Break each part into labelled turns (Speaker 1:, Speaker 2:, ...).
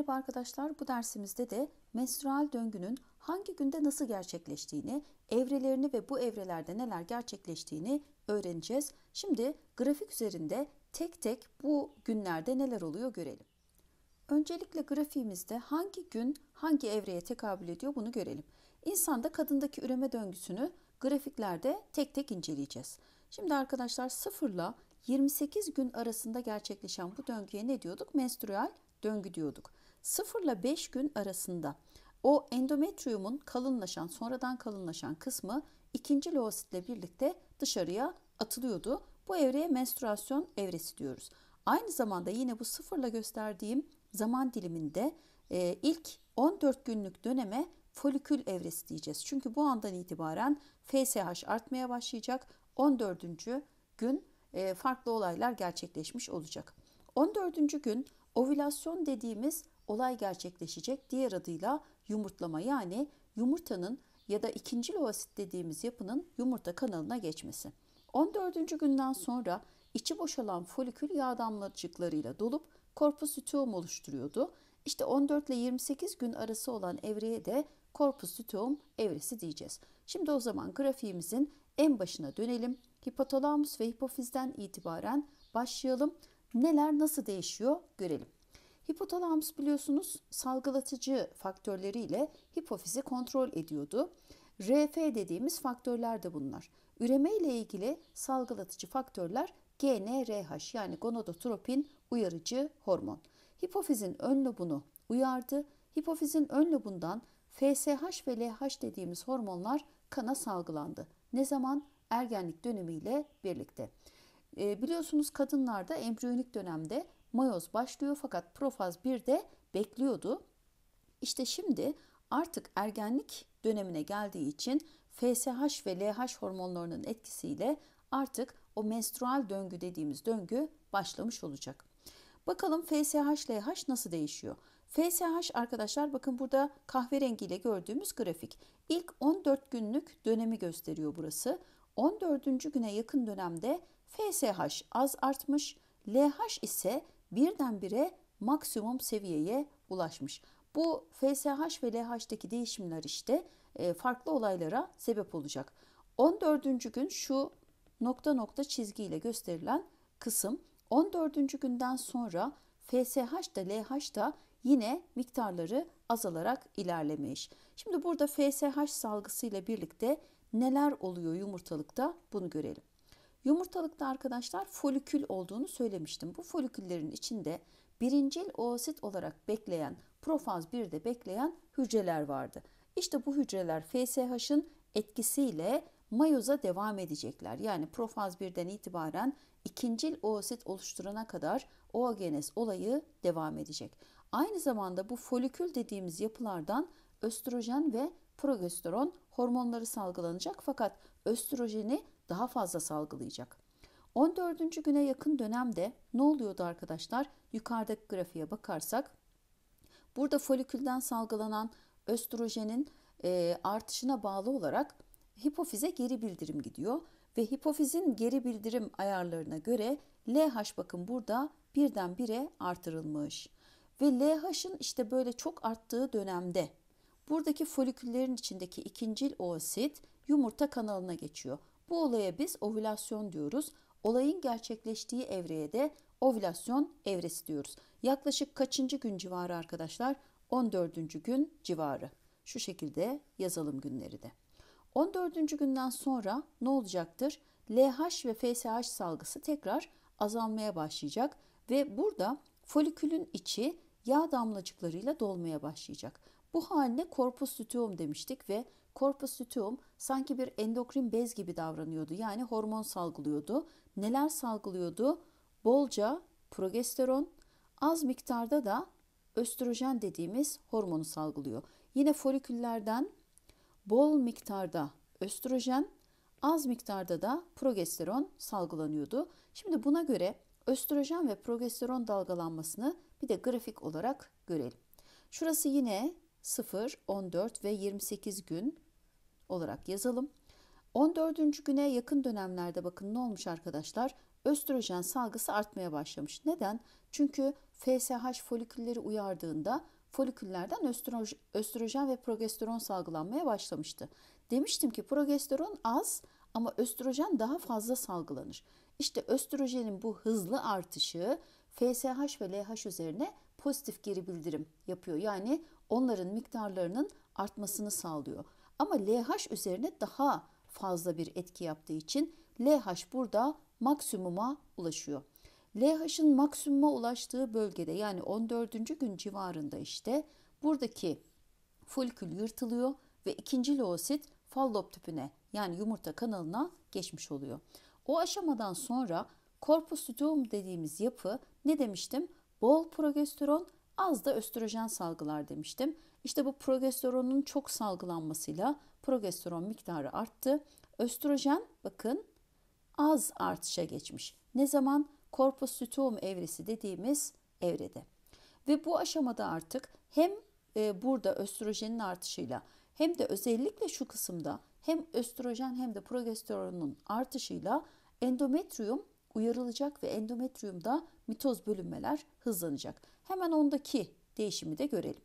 Speaker 1: Merhaba arkadaşlar, bu dersimizde de menstrual döngünün hangi günde nasıl gerçekleştiğini, evrelerini ve bu evrelerde neler gerçekleştiğini öğreneceğiz. Şimdi grafik üzerinde tek tek bu günlerde neler oluyor görelim. Öncelikle grafiğimizde hangi gün hangi evreye tekabül ediyor bunu görelim. İnsanda kadındaki üreme döngüsünü grafiklerde tek tek inceleyeceğiz. Şimdi arkadaşlar sıfırla 28 gün arasında gerçekleşen bu döngüye ne diyorduk? Menstrual döngü diyorduk. 0 ile 5 gün arasında o endometriumun kalınlaşan, sonradan kalınlaşan kısmı ikinci loositle birlikte dışarıya atılıyordu. Bu evreye menstruasyon evresi diyoruz. Aynı zamanda yine bu sıfırla gösterdiğim zaman diliminde e, ilk 14 günlük döneme folikül evresi diyeceğiz. Çünkü bu andan itibaren FSH artmaya başlayacak. 14. gün e, farklı olaylar gerçekleşmiş olacak. 14. gün ovülasyon dediğimiz olay gerçekleşecek. Diğer adıyla yumurtlama yani yumurtanın ya da ikinci lovasit dediğimiz yapının yumurta kanalına geçmesi. 14. günden sonra içi boşalan folikül yağ damlacıklarıyla dolup korpus luteum oluşturuyordu. İşte 14 ile 28 gün arası olan evreye de korpus luteum evresi diyeceğiz. Şimdi o zaman grafiğimizin en başına dönelim. Hipotalamus ve hipofizden itibaren başlayalım. Neler nasıl değişiyor görelim. Hipotalamus biliyorsunuz salgılatıcı faktörleriyle hipofizi kontrol ediyordu. RF dediğimiz faktörler de bunlar. Üreme ile ilgili salgılatıcı faktörler GnRH yani gonadotropin uyarıcı hormon. Hipofizin ön lobunu uyardı. Hipofizin ön lobundan FSH ve LH dediğimiz hormonlar kana salgılandı. Ne zaman? Ergenlik dönemiyle birlikte. E, biliyorsunuz kadınlarda embriyonik dönemde mayoz başlıyor fakat profaz bir de bekliyordu. İşte şimdi artık ergenlik dönemine geldiği için FSH ve LH hormonlarının etkisiyle artık o menstrual döngü dediğimiz döngü başlamış olacak. Bakalım FSH, LH nasıl değişiyor? FSH arkadaşlar bakın burada kahverengiyle gördüğümüz grafik. İlk 14 günlük dönemi gösteriyor burası. 14. güne yakın dönemde FSH az artmış, LH ise birdenbire maksimum seviyeye ulaşmış. Bu FSH ve LH'deki değişimler işte e, farklı olaylara sebep olacak. 14. gün şu nokta nokta çizgiyle gösterilen kısım 14. günden sonra FSH da LH da yine miktarları azalarak ilerlemiş. Şimdi burada FSH salgısıyla birlikte neler oluyor yumurtalıkta bunu görelim. Yumurtalıkta arkadaşlar folikül olduğunu söylemiştim. Bu foliküllerin içinde birincil oosit olarak bekleyen, profaz 1'de bekleyen hücreler vardı. İşte bu hücreler FSH'ın etkisiyle mayoza devam edecekler. Yani profaz 1'den itibaren ikincil oosit oluşturana kadar oogenez olayı devam edecek. Aynı zamanda bu folikül dediğimiz yapılardan östrojen ve progesteron hormonları salgılanacak fakat östrojeni daha fazla salgılayacak. 14. güne yakın dönemde ne oluyordu arkadaşlar? Yukarıdaki grafiğe bakarsak burada folikülden salgılanan östrojenin e, artışına bağlı olarak hipofize geri bildirim gidiyor ve hipofizin geri bildirim ayarlarına göre LH bakın burada birdenbire artırılmış. Ve LH'ın işte böyle çok arttığı dönemde buradaki foliküllerin içindeki ikincil oosit yumurta kanalına geçiyor. Bu olaya biz ovülasyon diyoruz. Olayın gerçekleştiği evreye de ovülasyon evresi diyoruz. Yaklaşık kaçıncı gün civarı arkadaşlar? 14. gün civarı. Şu şekilde yazalım günleri de. 14. günden sonra ne olacaktır? LH ve FSH salgısı tekrar azalmaya başlayacak ve burada folikülün içi yağ damlacıklarıyla dolmaya başlayacak. Bu haline korpus luteum demiştik ve Corpus luteum sanki bir endokrin bez gibi davranıyordu. Yani hormon salgılıyordu. Neler salgılıyordu? Bolca progesteron, az miktarda da östrojen dediğimiz hormonu salgılıyor. Yine foliküllerden bol miktarda östrojen, az miktarda da progesteron salgılanıyordu. Şimdi buna göre östrojen ve progesteron dalgalanmasını bir de grafik olarak görelim. Şurası yine 0, 14 ve 28 gün olarak yazalım. 14. güne yakın dönemlerde bakın ne olmuş arkadaşlar? Östrojen salgısı artmaya başlamış. Neden? Çünkü FSH folikülleri uyardığında foliküllerden östroj, östrojen ve progesteron salgılanmaya başlamıştı. Demiştim ki progesteron az ama östrojen daha fazla salgılanır. İşte östrojenin bu hızlı artışı FSH ve LH üzerine pozitif geri bildirim yapıyor. Yani onların miktarlarının artmasını sağlıyor. Ama LH üzerine daha fazla bir etki yaptığı için LH burada maksimuma ulaşıyor. LH'ın maksimuma ulaştığı bölgede yani 14. gün civarında işte buradaki folikül yırtılıyor ve ikinci loosit fallop tüpüne yani yumurta kanalına geçmiş oluyor. O aşamadan sonra korpus luteum dediğimiz yapı ne demiştim? Bol progesteron az da östrojen salgılar demiştim. İşte bu progesteronun çok salgılanmasıyla progesteron miktarı arttı. Östrojen bakın az artışa geçmiş. Ne zaman? Korpus luteum evresi dediğimiz evrede. Ve bu aşamada artık hem e, burada östrojenin artışıyla hem de özellikle şu kısımda hem östrojen hem de progesteronun artışıyla endometrium uyarılacak ve endometriyumda mitoz bölünmeler hızlanacak. Hemen ondaki değişimi de görelim.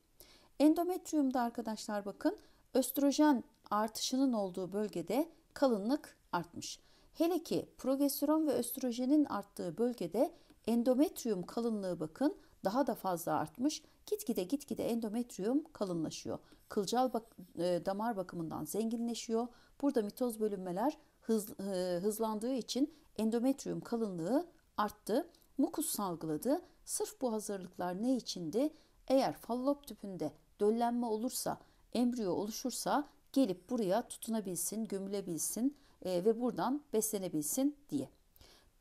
Speaker 1: Endometriyumda arkadaşlar bakın östrojen artışının olduğu bölgede kalınlık artmış. Hele ki progesteron ve östrojenin arttığı bölgede endometriyum kalınlığı bakın daha da fazla artmış. Gitgide gitgide endometriyum kalınlaşıyor. Kılcal bak e, damar bakımından zenginleşiyor. Burada mitoz bölünmeler hız, e, hızlandığı için Endometrium kalınlığı arttı, mukus salgıladı. Sırf bu hazırlıklar ne içindi? Eğer fallop tüpünde döllenme olursa, embriyo oluşursa gelip buraya tutunabilsin, gömülebilsin e, ve buradan beslenebilsin diye.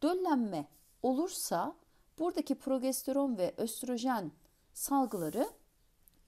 Speaker 1: Döllenme olursa buradaki progesteron ve östrojen salgıları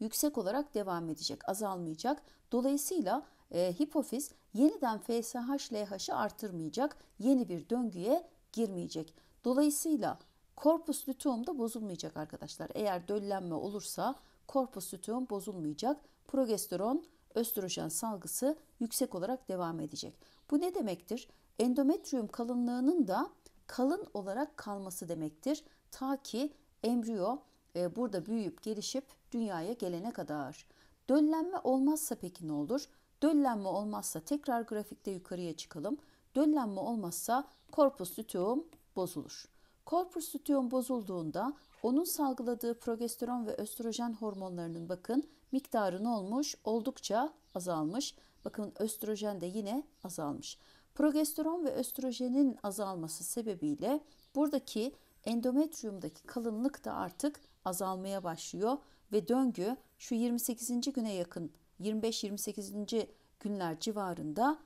Speaker 1: yüksek olarak devam edecek, azalmayacak. Dolayısıyla e, hipofiz yeniden FSH-LH'ı artırmayacak, yeni bir döngüye girmeyecek. Dolayısıyla korpus lüteum da bozulmayacak arkadaşlar. Eğer döllenme olursa korpus lüteum bozulmayacak. Progesteron, östrojen salgısı yüksek olarak devam edecek. Bu ne demektir? endometrium kalınlığının da kalın olarak kalması demektir. Ta ki embriyo e, burada büyüyüp gelişip dünyaya gelene kadar. Döllenme olmazsa peki ne olur? Döllenme olmazsa tekrar grafikte yukarıya çıkalım. Döllenme olmazsa korpus luteum bozulur. Korpus luteum bozulduğunda onun salgıladığı progesteron ve östrojen hormonlarının bakın miktarı ne olmuş? Oldukça azalmış. Bakın östrojen de yine azalmış. Progesteron ve östrojenin azalması sebebiyle buradaki endometriyumdaki kalınlık da artık azalmaya başlıyor ve döngü şu 28. güne yakın 25-28. günler civarında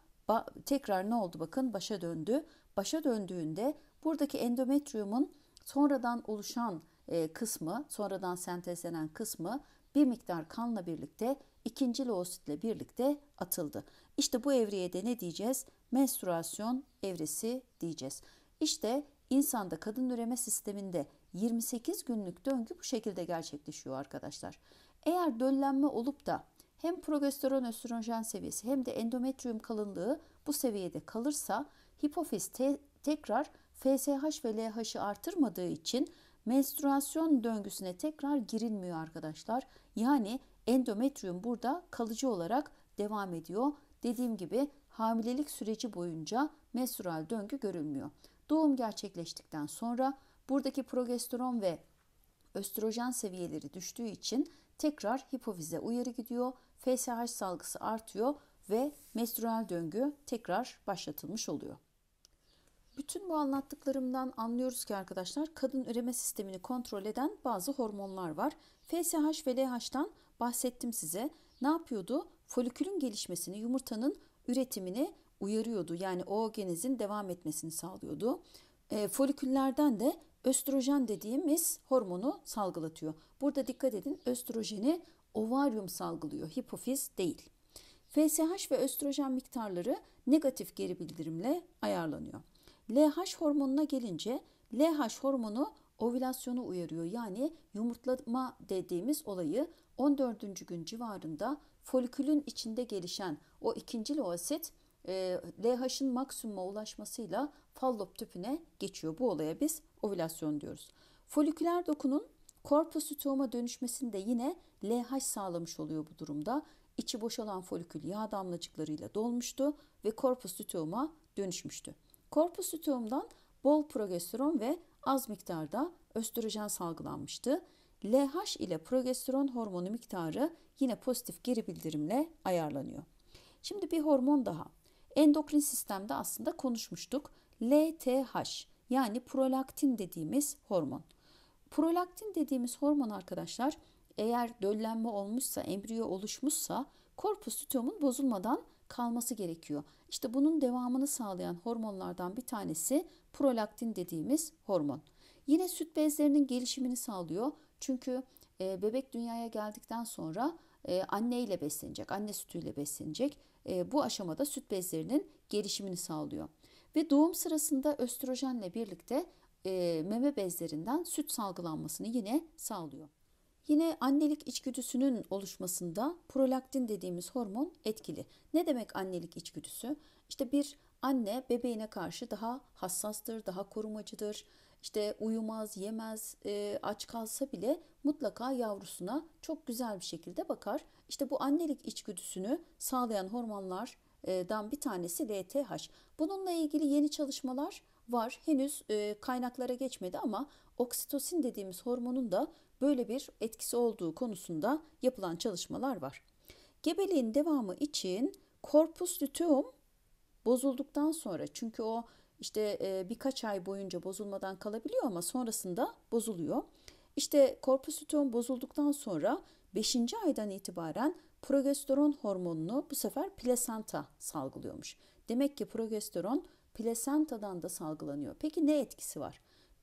Speaker 1: tekrar ne oldu bakın başa döndü. Başa döndüğünde buradaki endometriyumun sonradan oluşan e, kısmı, sonradan sentezlenen kısmı bir miktar kanla birlikte ikinci loositle birlikte atıldı. İşte bu evreye de ne diyeceğiz? Menstruasyon evresi diyeceğiz. İşte insanda kadın üreme sisteminde 28 günlük döngü bu şekilde gerçekleşiyor arkadaşlar. Eğer döllenme olup da hem progesteron östrojen seviyesi hem de endometrium kalınlığı bu seviyede kalırsa hipofiz te- tekrar FSH ve LH'ı artırmadığı için menstruasyon döngüsüne tekrar girilmiyor arkadaşlar. Yani endometrium burada kalıcı olarak devam ediyor. Dediğim gibi hamilelik süreci boyunca menstrual döngü görülmüyor. Doğum gerçekleştikten sonra buradaki progesteron ve östrojen seviyeleri düştüğü için tekrar hipofize uyarı gidiyor. FSH salgısı artıyor ve menstrual döngü tekrar başlatılmış oluyor. Bütün bu anlattıklarımdan anlıyoruz ki arkadaşlar kadın üreme sistemini kontrol eden bazı hormonlar var. FSH ve LH'tan bahsettim size. Ne yapıyordu? Folikülün gelişmesini, yumurtanın üretimini uyarıyordu. Yani oogenezin devam etmesini sağlıyordu. E, foliküllerden de Östrojen dediğimiz hormonu salgılatıyor. Burada dikkat edin östrojeni ovaryum salgılıyor, hipofiz değil. FSH ve östrojen miktarları negatif geri bildirimle ayarlanıyor. LH hormonuna gelince LH hormonu ovülasyonu uyarıyor. Yani yumurtlama dediğimiz olayı 14. gün civarında folikülün içinde gelişen o ikinci loasit e, ee, LH'ın maksimuma ulaşmasıyla Fallop tüpüne geçiyor. Bu olaya biz ovülasyon diyoruz. Foliküler dokunun korpus ütoğuma dönüşmesini de yine LH sağlamış oluyor bu durumda. İçi boşalan folikül yağ damlacıklarıyla dolmuştu ve korpus ütoğuma dönüşmüştü. Korpus ütoğumdan bol progesteron ve az miktarda östrojen salgılanmıştı. LH ile progesteron hormonu miktarı yine pozitif geri bildirimle ayarlanıyor. Şimdi bir hormon daha. Endokrin sistemde aslında konuşmuştuk. LTH yani prolaktin dediğimiz hormon. Prolaktin dediğimiz hormon arkadaşlar eğer döllenme olmuşsa, embriyo oluşmuşsa korpus luteum'un bozulmadan kalması gerekiyor. İşte bunun devamını sağlayan hormonlardan bir tanesi prolaktin dediğimiz hormon. Yine süt bezlerinin gelişimini sağlıyor. Çünkü e, bebek dünyaya geldikten sonra e, anne beslenecek, anne sütüyle beslenecek. E, bu aşamada süt bezlerinin gelişimini sağlıyor. Ve doğum sırasında östrojenle birlikte e, meme bezlerinden süt salgılanmasını yine sağlıyor. Yine annelik içgüdüsünün oluşmasında prolaktin dediğimiz hormon etkili. Ne demek annelik içgüdüsü? İşte bir anne bebeğine karşı daha hassastır, daha korumacıdır işte uyumaz, yemez, e, aç kalsa bile mutlaka yavrusuna çok güzel bir şekilde bakar. İşte bu annelik içgüdüsünü sağlayan hormonlardan bir tanesi LTH. Bununla ilgili yeni çalışmalar var. Henüz e, kaynaklara geçmedi ama oksitosin dediğimiz hormonun da böyle bir etkisi olduğu konusunda yapılan çalışmalar var. Gebeliğin devamı için korpus luteum bozulduktan sonra çünkü o işte e, birkaç ay boyunca bozulmadan kalabiliyor ama sonrasında bozuluyor. İşte korpusütön bozulduktan sonra 5. aydan itibaren progesteron hormonunu bu sefer plasenta salgılıyormuş. Demek ki progesteron plasentadan da salgılanıyor. Peki ne etkisi var?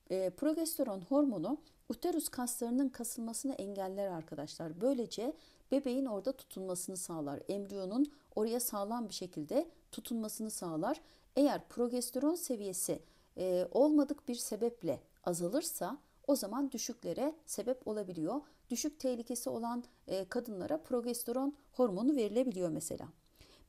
Speaker 1: E, progesteron hormonu uterus kaslarının kasılmasını engeller arkadaşlar. Böylece bebeğin orada tutunmasını sağlar. Embriyonun oraya sağlam bir şekilde tutunmasını sağlar. Eğer progesteron seviyesi e, olmadık bir sebeple azalırsa o zaman düşüklere sebep olabiliyor. Düşük tehlikesi olan e, kadınlara progesteron hormonu verilebiliyor mesela.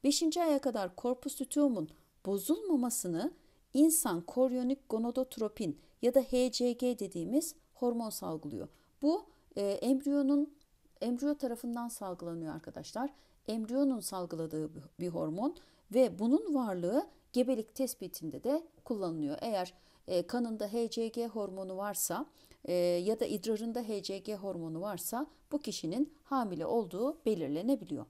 Speaker 1: Beşinci aya kadar korpus luteum'un bozulmamasını insan koryonik gonadotropin ya da HCG dediğimiz hormon salgılıyor. Bu e, embriyonun embriyo tarafından salgılanıyor arkadaşlar. Embriyonun salgıladığı bir hormon ve bunun varlığı gebelik tespitinde de kullanılıyor. Eğer e, kanında HCG hormonu varsa e, ya da idrarında HCG hormonu varsa bu kişinin hamile olduğu belirlenebiliyor.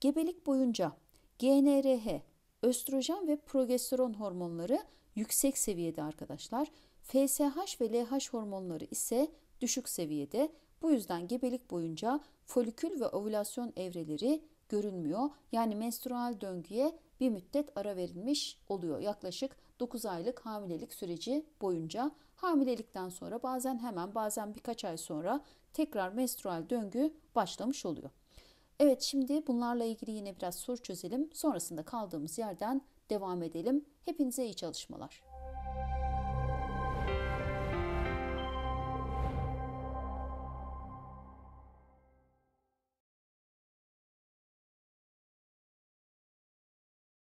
Speaker 1: Gebelik boyunca GNRH, östrojen ve progesteron hormonları yüksek seviyede arkadaşlar. FSH ve LH hormonları ise düşük seviyede. Bu yüzden gebelik boyunca folikül ve ovülasyon evreleri görünmüyor. Yani menstrual döngüye bir müddet ara verilmiş oluyor. Yaklaşık 9 aylık hamilelik süreci boyunca hamilelikten sonra bazen hemen bazen birkaç ay sonra tekrar menstrual döngü başlamış oluyor. Evet şimdi bunlarla ilgili yine biraz soru çözelim. Sonrasında kaldığımız yerden devam edelim. Hepinize iyi çalışmalar.